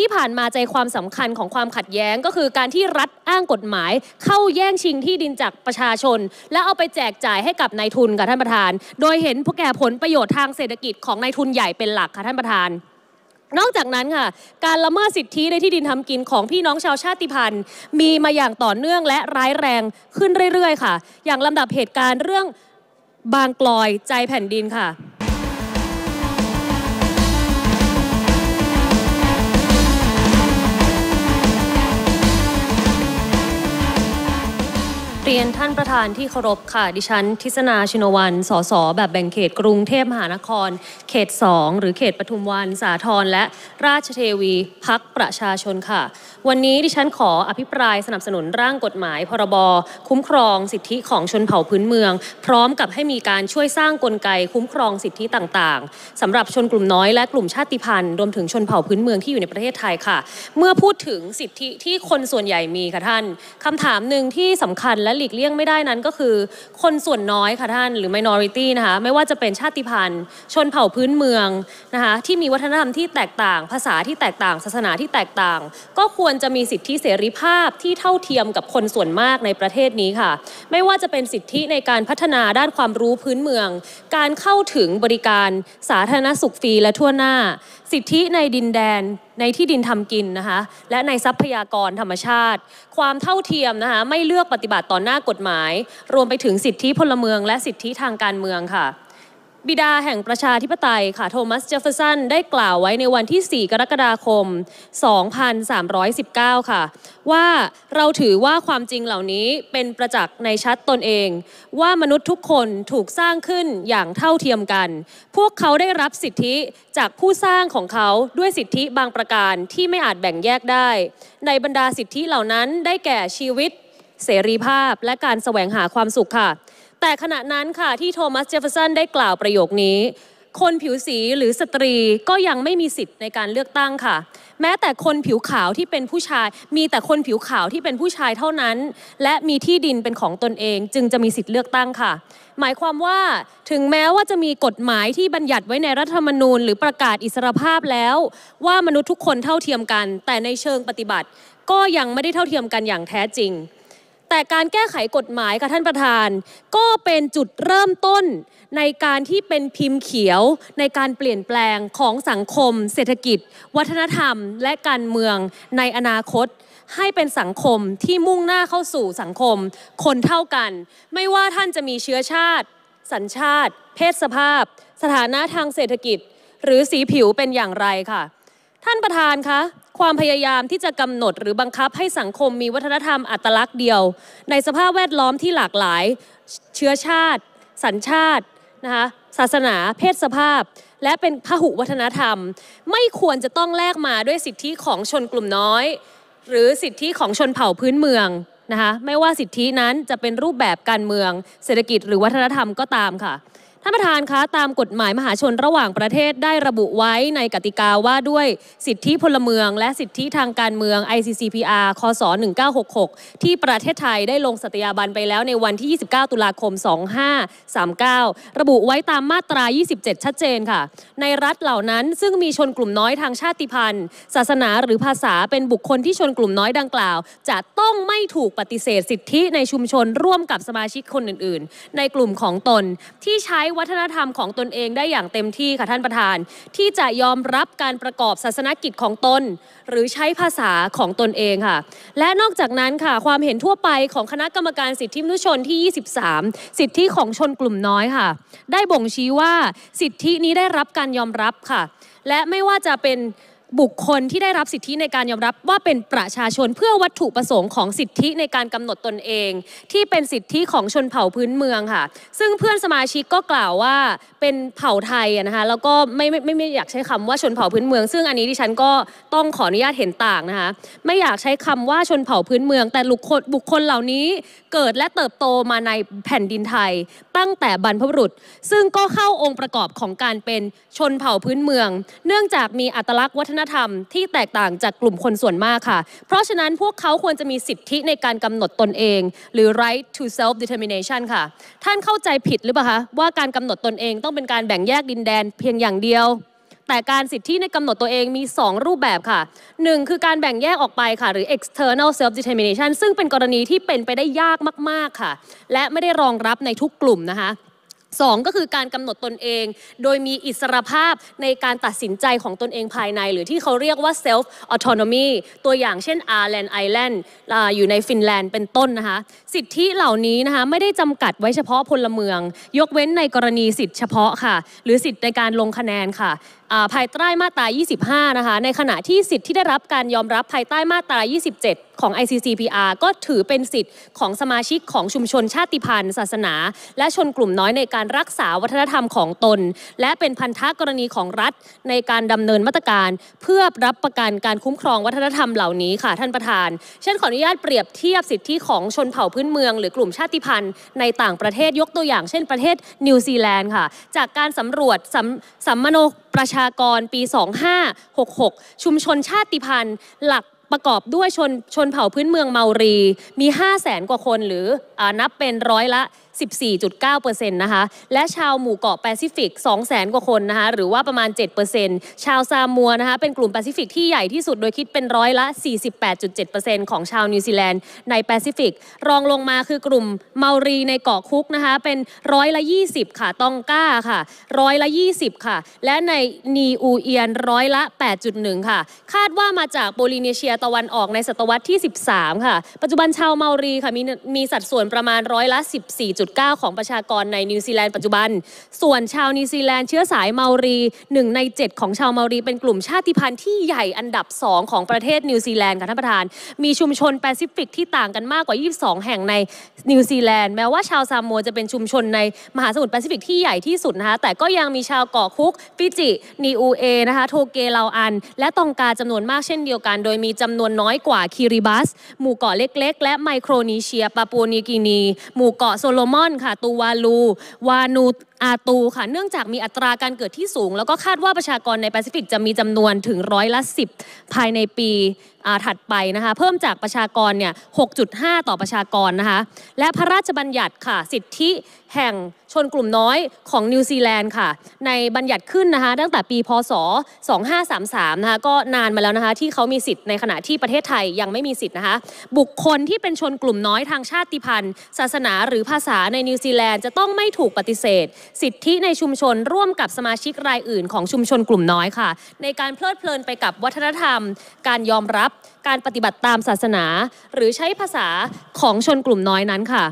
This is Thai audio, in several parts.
ที่ผ่านมาใจความสำคัญของความขัดแย้งก็คือการที่รัฐอ้างกฎหมาย เข้าแย่งชิงที่ดินจากประชาชน และเอาไปแจกจ่ายให้กับนายทุนค่ะท่านประธาน โดยเห็นพวกแก่ผลประโยชน์ทางเศรษฐกิจของนายทุนใหญ่เป็นหลักค่ะท่านประธาน นอกจากนั้นค่ะการละเมิดสิทธิในที่ดินทำกินของพี่น้องชาวชาติพันธุ์ มีมาอย่างต่อเนื่องและร้ายแรงขึ้นเรื่อยๆค่ะ อย่างลำดับเหตุการณ์เรื่องบางกลอยใจแผ่นดินค่ะเรียนท่านประธานที่เคารพค่ะดิฉัน ทิศนาชินวันสสแบบแบ่งเขตกรุงเทพมหานคร เขต2หรือเขตปทุมวัน สาทรและราชเทวีพักประชาชนค่ะ วันนี้ดิฉันขออภิปรายสนับสนุนร่างกฎหมาย พรบคุ้มครอง สิทธิของชนเผ่าพื้นเมือง พร้อมกับให้มีการช่วยสร้างกลไกคุ้มครองสิทธิต่าง ๆ สำหรับชนกลุ่มน้อยและกลุ่มชาติพันธุ์รวมถึงชนเผ่าพื้นเมืองที่อยู่ในประเทศไทยค่ะ เมื่อพูดถึงสิทธิที่คนส่วนใหญ่มีค่ะท่าน คำถามหนึ่งที่สำคัญและหลีกเลี่ยงไม่ได้นั้นก็คือ คนส่วนน้อยค่ะท่านหรือ minority นะคะไม่ว่าจะเป็นชาติพันธุ์ ชนเผ่าพื้นเมืองนะคะที่มีวัฒนธรรมที่แตกต่าง ภาษาที่แตกต่าง ศาสนาที่แตกต่าง ก็ควรจะมีสิทธิเสรีภาพที่เท่าเทียมกับคนส่วนมากในประเทศนี้ค่ะ ไม่ว่าจะเป็นสิทธิในการพัฒนาด้านความรู้พื้นเมือง การเข้าถึงบริการสาธารณสุขฟรีและทั่วหน้าสิทธิในดินแดนในที่ดินทำกินนะคะ และในทรัพยากรธรรมชาติ ความเท่าเทียมนะคะ ไม่เลือกปฏิบัติต่อหน้ากฎหมาย รวมไปถึงสิทธิพลเมืองและสิทธิทางการเมืองค่ะบิดาแห่งประชาธิปไตยค่ะโทมัสเจฟเฟอร์สันได้กล่าวไว้ในวันที่ 4 กรกฎาคม 2319 ค่ะ ว่าเราถือว่าความจริงเหล่านี้เป็นประจักษ์ในชัดตนเอง ว่ามนุษย์ทุกคนถูกสร้างขึ้นอย่างเท่าเทียมกัน พวกเขาได้รับสิทธิจากผู้สร้างของเขาด้วยสิทธิบางประการที่ไม่อาจแบ่งแยกได้ ในบรรดาสิทธิเหล่านั้นได้แก่ชีวิต เสรีภาพ และการแสวงหาความสุขค่ะแต่ขณะนั้นค่ะที่โทมัสเจฟเฟอร์สันได้กล่าวประโยคนี้คนผิวสีหรือสตรีก็ยังไม่มีสิทธิ์ในการเลือกตั้งค่ะ แม้แต่คนผิวขาวที่เป็นผู้ชาย มีแต่คนผิวขาวที่เป็นผู้ชายเท่านั้น และมีที่ดินเป็นของตนเองจึงจะมีสิทธิ์เลือกตั้งค่ะ หมายความว่าถึงแม้ว่าจะมีกฎหมายที่บัญญัติไว้ในรัฐธรรมนูญหรือประกาศอิสรภาพแล้ว ว่ามนุษย์ทุกคนเท่าเทียมกันแต่ในเชิงปฏิบัติ ก็ยังไม่ได้เท่าเทียมกันอย่างแท้จริงแต่การแก้ไขกฎหมายค่ะท่านประธาน ก็เป็นจุดเริ่มต้น ในการที่เป็นพิมพ์เขียวในการเปลี่ยนแปลงของสังคม เศรษฐกิจ วัฒนธรรม และการเมือง ในอนาคต ให้เป็นสังคมที่มุ่งหน้าเข้าสู่สังคม คนเท่ากัน ไม่ว่าท่านจะมีเชื้อชาติ สัญชาติ เพศสภาพ สถานะทางเศรษฐกิจ หรือสีผิวเป็นอย่างไรค่ะ ท่านประธานคะความพยายามที่จะกำหนดหรือบังคับให้สังคมมีวัฒนธรรมอัตลักษณ์เดียว ในสภาพแวดล้อมที่หลากหลายเชื้อชาติ สัญชาตินะคะศาสนาเพศสภาพและเป็นพหุวัฒนธรรม ไม่ควรจะต้องแลกมาด้วยสิทธิของชนกลุ่มน้อย หรือสิทธิของชนเผ่าพื้นเมืองนะคะไม่ว่าสิทธินั้นจะเป็นรูปแบบการเมืองเศรษฐกิจหรือวัฒนธรรมก็ตามค่ะท่านประธานคะตามกฎหมายมหาชนระหว่างประเทศได้ระบุไว้ในกติกาว่าด้วยสิทธิพลเมืองและสิทธิทางการเมือง ICCPR คศ1966ที่ประเทศไทยได้ลงสัตยาบันไปแล้วในวันที่ 29 ตุลาคม 2539 ระบุไว้ตามมาตรา 27 ชัดเจนค่ะ ในรัฐเหล่านั้นซึ่งมีชนกลุ่มน้อยทางชาติพันธุ์ ศาสนาหรือภาษาเป็นบุคคลที่ชนกลุ่มน้อยดังกล่าว จะต้องไม่ถูกปฏิเสธสิทธิในชุมชนร่วมกับสมาชิกคนอื่น ๆ ในกลุ่มของตนที่ใช้วัฒนธรรมของตนเองได้อย่างเต็มที่ค่ะท่านประธานที่จะยอมรับการประกอบศาสนกิจของตนหรือใช้ภาษาของตนเองค่ะ และนอกจากนั้นค่ะความเห็นทั่วไปของคณะกรรมการสิทธิมนุษยชนที่ 23 สิทธิของชนกลุ่มน้อยค่ะ ได้บ่งชี้ว่าสิทธินี้ได้รับการยอมรับค่ะ และไม่ว่าจะเป็นบุคคลที่ได้รับสิทธิในการยอมรับว่าเป็นประชาชนเพื่อวัตถุประสงค์ของสิทธิในการกำหนดตนเองที่เป็นสิทธิของชนเผ่าพื้นเมืองค่ะ ซึ่งเพื่อนสมาชิกก็กล่าวว่าเป็นเผ่าไทยนะคะแล้วก็ไม่ไม่ไม่อยากใช้คำว่าชนเผ่าพื้นเมืองซึ่งอันนี้ดิฉันก็ต้องขออนุญาตเห็นต่างนะคะไม่อยากใช้คำว่าชนเผ่าพื้นเมือง แต่บุคคลเหล่านี้เกิดและเติบโตมาในแผ่นดินไทย ตั้งแต่บรรพบุรุษ ซึ่งก็เข้าองค์ประกอบของการเป็นชนเผ่าพื้นเมือง เนื่องจากมีอัตลักษณ์วัฒนนธรรมที่แตกต่างจากกลุ่มคนส่วนมากค่ะ เพราะฉะนั้นพวกเขาควรจะมีสิทธิในการกำหนดตนเอง หรือ right to self determination ค่ะ ท่านเข้าใจผิดหรือเปล่าคะ ว่าการกำหนดตนเองต้องเป็นการแบ่งแยกดินแดนเพียงอย่างเดียว แต่การสิทธิในกำหนดตัวเองมี 2 รูปแบบค่ะ 1 คือการแบ่งแยกออกไปค่ะ หรือ external self determination ซึ่งเป็นกรณีที่เป็นไปได้ยากมาก ๆ ค่ะ และไม่ได้รองรับในทุกกลุ่มนะคะ2ก็คือการกำหนดตนเอง โดยมีอิสรภาพในการตัดสินใจของตนเองภายใน หรือที่เขาเรียกว่า self autonomy ตัวอย่างเช่น์แลนด์ไอแลนด์อยู่ในฟินแลนด์เป็นต้นนะคะ สิทธิเหล่านี้นะคะไม่ได้จำกัดไว้เฉพาะพลเมือง ยกเว้นในกรณีสิทธิเฉพาะค่ะ หรือสิทธิในการลงคะแนนค่ะ ภายใต้มาตรา25นะคะในขณะที่สิทธิที่ได้รับการยอมรับภายใต้มาตรา27ของ ICCPR ก็ถือเป็นสิทธิ์ ของสมาชิกของชุมชนชาติพันธุ์ ศาสนา และชนกลุ่มน้อยในการรักษาวัฒนธรรมของตน และเป็นพันธะกรณีของรัฐในการดำเนินมาตรการ เพื่อรับประกันการคุ้มครองวัฒนธรรมเหล่านี้ค่ะท่านประธานเช่นขออนุญาตเปรียบเทียบสิทธิของชนเผ่าพื้นเมืองหรือกลุ่มชาติพันธุ์ในต่างประเทศยกตัวอย่างเช่นประเทศนิวซีแลนด์ค่ะจากการสำรวจสัมมโนประชากรปี 2566 ชุมชนชาติพันธุ์หลักประกอบด้วยชนชนเผ่าพื้นเมืองเมารีมี 5 0 0แสนกว่าคนหรืออนับเป็นร้อยละ 14.9%นะคะและชาวหมู่เกาะแปซิฟิก 2 0 0แสนกว่าคนนะคะหรือว่าประมาณ 7%ชาวซามัวนะคะเป็นกลุ่มแปซิฟิกที่ใหญ่ที่สุดโดยคิดเป็นร้อยละ 48.7%ของชาวนิวซีแลนด์ในแปซิฟิก รองลงมาคือกลุ่มเมารีในเกาะคุกนะคะเป็นร้อยละ 20 ค่ะตองก้าค่ะร้อยละ 20 ค่ะ และในนีอูเอียนร้อยละ8.1ค่ะคาดว่ามาจากโบลิเนเชียตะวันออกในศตวรรษที่ 13 ค่ะ ปัจจุบันชาวเมารีค่ะมีมีสัดส่วนประมาณร้อยละ 14.9 ของประชากรในนิวซีแลนด์ปัจจุบัน ส่วนชาวนิวซีแลนด์เชื้อสายเมารีหนึ่งใน7 ของชาวเมารีเป็นกลุ่มชาติพันธุ์ที่ใหญ่อันดับ 2 ของประเทศนิวซีแลนด์ค่ะท่านประธาน มีชุมชนแปซิฟิกที่ต่างกันมากกว่า 22 แห่งในนิวซีแลนด์แม้ว่าชาวซามัวจะเป็นชุมชนในมหาสมุทรแปซิฟิกที่ใหญ่ที่สุดนะคะ แต่ก็ยังมีชาวเกาะคุกฟิจินีอูเอนะคะโทเกลาอัน และตองกาจำนวนมากเช่นเดียวกัน โดยมีจำนวนน้อยกว่าคิริบัสหมู่เกาะเล็ก ๆ และไมโครนีเชีย ปาปัวนิกินี หมู่เกาะโซโลมอนค่ะตูวาลู วานูอาตูค่ะเนื่องจากมีอัตราการเกิดที่สูงแล้วก็คาดว่าประชากรในแปซิฟิกจะมีจำนวนถึงร้อยละ10ภายในปีถัดไปนะคะเพิ่มจากประชากรเนี่ย6.5 ต่อประชากรนะคะและพระราชบัญญัติค่ะสิทธิแห่งชนกลุ่มน้อยของนิวซีแลนด์ค่ะ ในบัญญัติขึ้นนะคะตั้งแต่ปีพศ 2533 นะคะ ก็นานมาแล้วนะคะ ที่เขามีสิทธิ์ในขณะที่ประเทศไทยยังไม่มีสิทธิ์นะคะ บุคคลที่เป็นชนกลุ่มน้อยทางชาติพันธุ์ ศาสนาหรือภาษาในนิวซีแลนด์จะต้องไม่ถูกปฏิเสธ สิทธิในชุมชนร่วมกับสมาชิกรายอื่นของชุมชนกลุ่มน้อยค่ะ ในการเพลิดเพลินไปกับวัฒนธรรม การยอมรับการปฏิบัติตามศาสนา หรือใช้ภาษาของชนกลุ่มน้อยนั้นค่ะ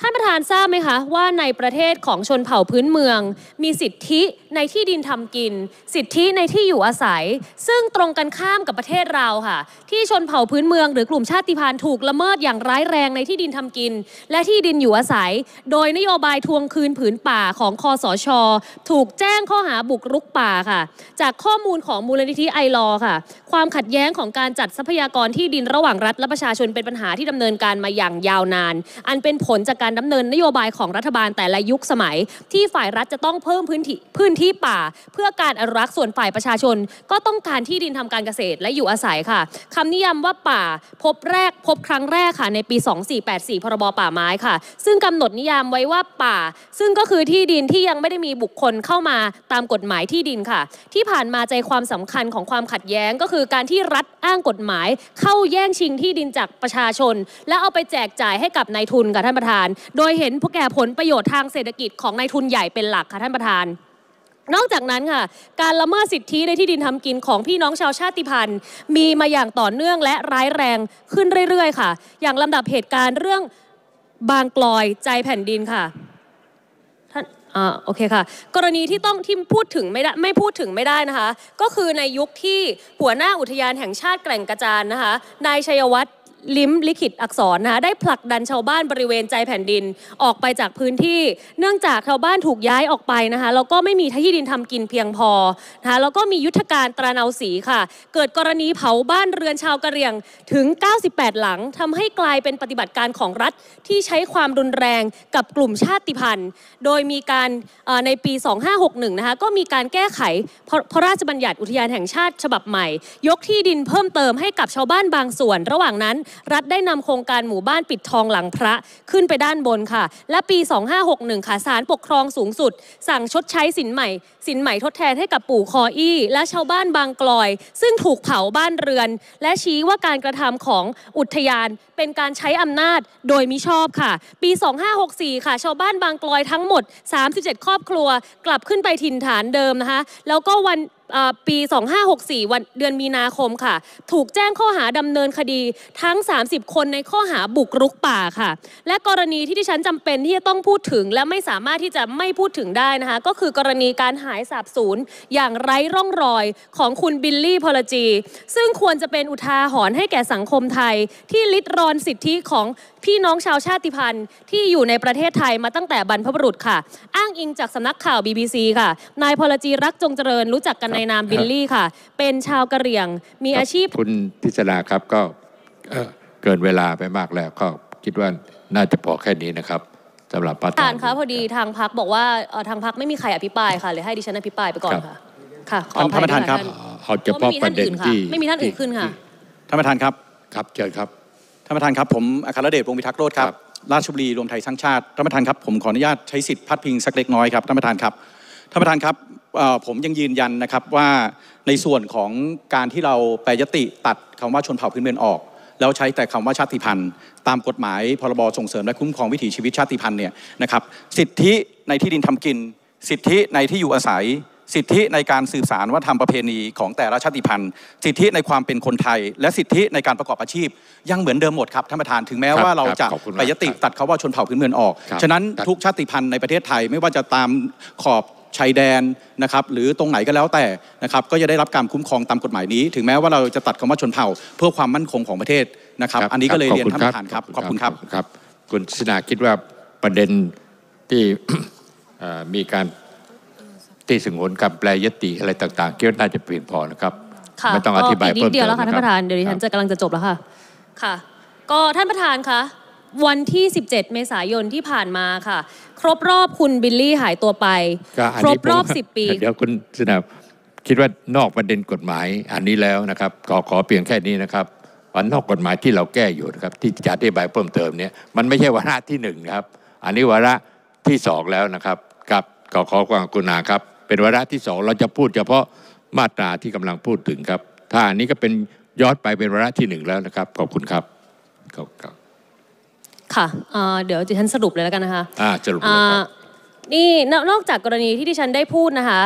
ท่านประธานทราบไหมคะว่า ในประเทศของชนเผ่าพื้นเมือง มีสิทธิในที่ดินทำกิน สิทธิในที่อยู่อาศัย ซึ่งตรงกันข้ามกับประเทศเราค่ะ ที่ชนเผ่าพื้นเมือง หรือกลุ่มชาติพันธุ์ถูกละเมิดอย่างร้ายแรงในที่ดินทำกิน และที่ดินอยู่อาศัย โดยนโยบายทวงคืนผืนป่าของคอสชถูกแจ้งข้อหาบุกรุกป่าค่ะจากข้อมูลของมูลนิธิไอรอค่ะความขัดแย้งของการจัดทรัพยากรที่ดินระหว่างรัฐและประชาชนเป็นปัญหาที่ดำเนินการมาอย่างยาวนาน อันเป็นผลจากการดำเนินนโยบายของรัฐบาลแต่ละยุคสมัย ที่ฝ่ายรัฐจะต้องเพิ่มพื้นที่พื้นที่ป่า เพื่อการอนุรักษ์ส่วนฝ่ายประชาชน ก็ต้องการที่ดินทำการเกษตรและอยู่อาศัยค่ะ คำนิยามว่าป่า พบแรกพบครั้งแรกค่ะในปี 2484 พรบป่าไม้ค่ะ ซึ่งกำหนดนิยามไว้ว่าป่า ซึ่งก็คือที่ดินที่ยังไม่ได้มีบุคคลเข้ามาตามกฎหมายที่ดินค่ะ ที่ผ่านมาใจความสำคัญของความขัดแย้งก็คือ การที่รัฐอ้างกฎหมาย เข้าแย่งชิงที่ดินจากประชาชน และเอาไปแจกจ่ายให้กับนายทุนค่ะท่านประธานโดยเห็นพวกแก่ผลประโยชน์ทางเศรษฐกิจของนายทุนใหญ่เป็นหลักค่ะท่านประธาน นอกจากนั้นค่ะการละเมิดสิทธิในที่ดินทำกินของพี่น้องชาวชาติพันธุ์ มีมาอย่างต่อเนื่องและร้ายแรงขึ้นเรื่อยๆ ค่ะ อย่างลำดับเหตุการณ์เรื่องบางกลอยใจแผ่นดินค่ะท่านอ่าโอเคค่ะ กรณีที่ต้องที่พูดถึงไม่ได้ไม่พูดถึงไม่ได้นะคะก็คือในยุคที่หัวหน้าอุทยานแห่งชาติแก่งกระจานนะคะนายชัยวัฒน์ลิ้มลิขิตอักษรนะคะได้ผลักดันชาวบ้านบริเวณใจแผ่นดินออกไปจากพื้นที่เนื่องจากชาวบ้านถูกย้ายออกไปนะคะแล้วก็ไม่มีที่ดินทำกินเพียงพอนะคะแล้วก็มียุทธการตราเนาสีค่ะ เกิดกรณีเผาบ้านเรือนชาวกะเหรี่ยง ถึง 98 หลังทำให้กลายเป็นปฏิบัติการของรัฐที่ใช้ความรุนแรงกับกลุ่มชาติพันธุ์โดยมีการในปี2561นะคะก็มีการแก้ไขพระราชบัญญัติอุทยานแห่งชาติฉบับใหม่ ยกที่ดินเพิ่มเติมให้กับชาวบ้านบางส่วนระหว่างนั้นรัฐได้นำโครงการหมู่บ้านปิดทองหลังพระขึ้นไปด้านบนค่ะ และปี 2561ค่ะศาลปกครองสูงสุด สั่งชดใช้สินใหม่ สินใหม่ทดแทนให้กับปู่คออี้และชาวบ้านบางกลอย ซึ่งถูกเผาบ้านเรือน และชี้ว่าการกระทำของอุทยานเป็นการใช้อำนาจโดยมิชอบค่ะปี 2564 ค่ะชาวบ้านบางกลอยทั้งหมด 37 ครอบครัว กลับขึ้นไปถิ่นฐานเดิมนะคะแล้วก็วันปี2564วันเดือนมีนาคมค่ะ ถูกแจ้งข้อหาดำเนินคดีทั้ง 30 คนในข้อหาบุกรุกป่าค่ะ และกรณีที่ที่ฉันจำเป็นที่จะต้องพูดถึงและไม่สามารถที่จะไม่พูดถึงได้นะคะก็คือกรณีการหายสาบสูญอย่างไร้ร่องรอยของคุณบิลลี่พอลจี ซึ่งควรจะเป็นอุทาหรณ์ให้แก่สังคมไทย ที่ลิดรอนสิทธิของพี่น้องชาวชาติพันธุ์ ที่อยู่ในประเทศไทยมาตั้งแต่บรรพบุรุษค่ะอ้างอิงจากสำนักข่าว BBC ค่ะ นายพอลจีรักจงเจริญรู้จักกันในนามบิลลี่ค่ะ เป็นชาวกะเหรี่ยงมีอาชีพคุณทิศนาครับก็เกินเวลาไปมากแล้ว ก็คิดว่าน่าจะพอแค่นี้นะครับสำหรับประธานคะพอดีทางพักบอกว่าทางพักไม่มีใครอภิปรายค่ะ เลยให้ดิฉันอภิปรายไปก่อนค่ะค่ะขอท่านประธานครับเขาจะพบประเด็นที่ไม่มีท่านอื่นขึ้นค่ะท่านประธานครับครับเชิญครับท่านประธานครับผมอัครเดชวงพิทักษ์โรธครับราชบุรีรวมไทยสร้างชาติท่านประธานครับผมขออนุญาตใช้สิทธิ์พัดพิงสักเล็กน้อยครับท่านประธานครับท่านประธานครับผมยังยืนยันนะครับว่าในส่วนของการที่เราแปลยติตัดคำว่าชนเผ่าพื้นเมืองออก แล้วใช้แต่คำว่าชาติพันธุ์ ตามกฎหมายพรบส่งเสริมและคุ้มครองวิถีชีวิตชาติพันธุ์เนี่ยนะครับ สิทธิในที่ดินทำกิน สิทธิในที่อยู่อาศัย สิทธิในการสืบสารวัฒนธรรมประเพณี ของแต่ละชาติพันธุ์ สิทธิในความเป็นคนไทยและสิทธิในการประกอบอาชีพยังเหมือนเดิมหมดครับท่านประธานถึงแม้ว่า เราจะไปยติตัดเขาว่าชนเผ่าพื้นเมืองออกฉะนั้นทุกชาติพันธุ์ในประเทศไทยไม่ว่าจะตามขอบชายแดนนะครับหรือตรงไหนก็แล้วแต่นะครับ ก็จะได้รับการคุ้มครองตามกฎหมายนี้ ถึงแม้ว่าเราจะตัดคำว่าชนเผ่าเพื่อความมั่นคงของประเทศนะครับ อันนี้ก็เลยเรียนท่านประธานครับขอบคุณครับครับ คุณสนาคิดว่าประเด็นที่มีการที่สงวนการแปลยติอะไรต่างๆคิดว่าน่าจะเพียงพอนะครับ ไม่ต้องอธิบายเพิ่มเติมเดียวแล้วค่ะท่านประธานเดี๋ยวดิฉันจะกำลังจะจบแล้วค่ะค่ะ ก็ท่านประธานคะวันที่ 17เมษายนที่ผ่านมาค่ะ ครบรอบ คุณบิลลี่หายตัวไปกนครบรอบ10 ปีเดี๋ยวคุณสนับคิดว่านอกประเด็นกฎหมายอันนี้แล้วนะครับขอขอเพียงแค่นี้นะครับ วันนอกกฎหมายที่เราแก้อยู่นะครับที่จะอธิบายเพิ่มเติมเนี่ยมันไม่ใช่วาระที่หนึ่งนะครับ อันนี้วาระที่สองแล้วนะครับ กับขอขอความกรุณาครับเป็นวาระที่สองเราจะพูด เฉพาะมาตราที่กำลังพูดถึงครับ ถ้าอันนี้ก็เป็นย้อนไปเป็นวาระที่หนึ่งแล้วนะครับขอบคุณครับขอบคุณค่ะเเดี๋ยวดิฉันสรุปเลยแล้วกันนะคะอ่าสรุปเลยครับนี่ นอกจากกรณีที่ดิฉันได้พูดนะคะ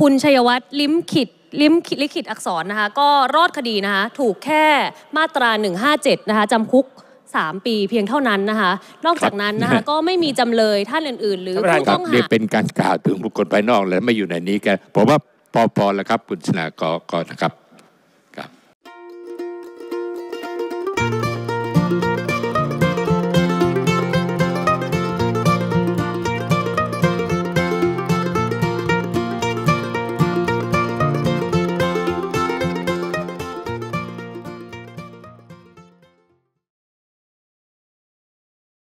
คุณชัยวัฒน์ลิมขิดลิมขิดลิขิดอักษรนะคะ ก็รอดคดีนะคะ ถูกแค่มาตรา 157 นะคะจำคุก 3 ปีเพียงเท่านั้นนะคะ นอกจากนั้นนะคะ ก็ไม่มีจำเลยท่านอื่น ๆ หรือผู้ต้องหาเป็นการกล่าวถึงบุคคลภายนอกและไม่อยู่ในนี้กันผมว่าพอๆแล้วครับคุณชนะกอนะครับ